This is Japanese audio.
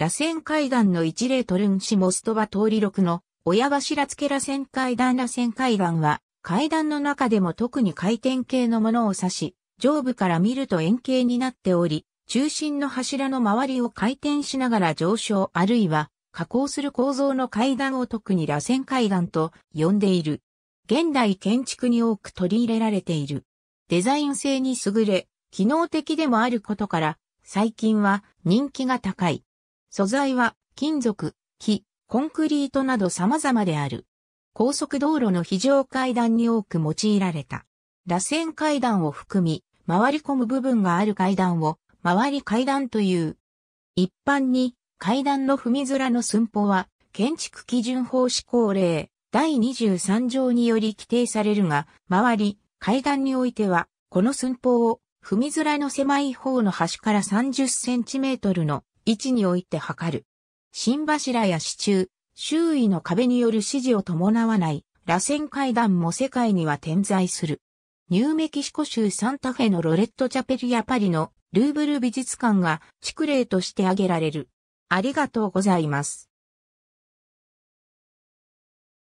螺旋階段の一例トルンシモストバ通り6の親柱付螺旋階段螺旋階段は階段の中でも特に回転系のものを指し、上部から見ると円形になっており、中心の柱の周りを回転しながら上昇あるいは下降する構造の階段を特に螺旋階段と呼んでいる。現代建築に多く取り入れられている。デザイン性に優れ、機能的でもあることから、最近は人気が高い。素材は金属、木、コンクリートなど様々である。高速道路の非常階段に多く用いられた。螺旋階段を含み、回り込む部分がある階段を、回り階段という。一般に、階段の踏み面の寸法は、建築基準法施行令、第23条により規定されるが、回り、階段においては、この寸法を、踏み面の狭い方の端から30センチメートルの位置において測る。新柱や支柱、周囲の壁による指示を伴わない、螺旋階段も世界には点在する。ニューメキシコ州サンタフェのロレットチャペルやパリのルーブル美術館が築例として挙げられる。ありがとうございます。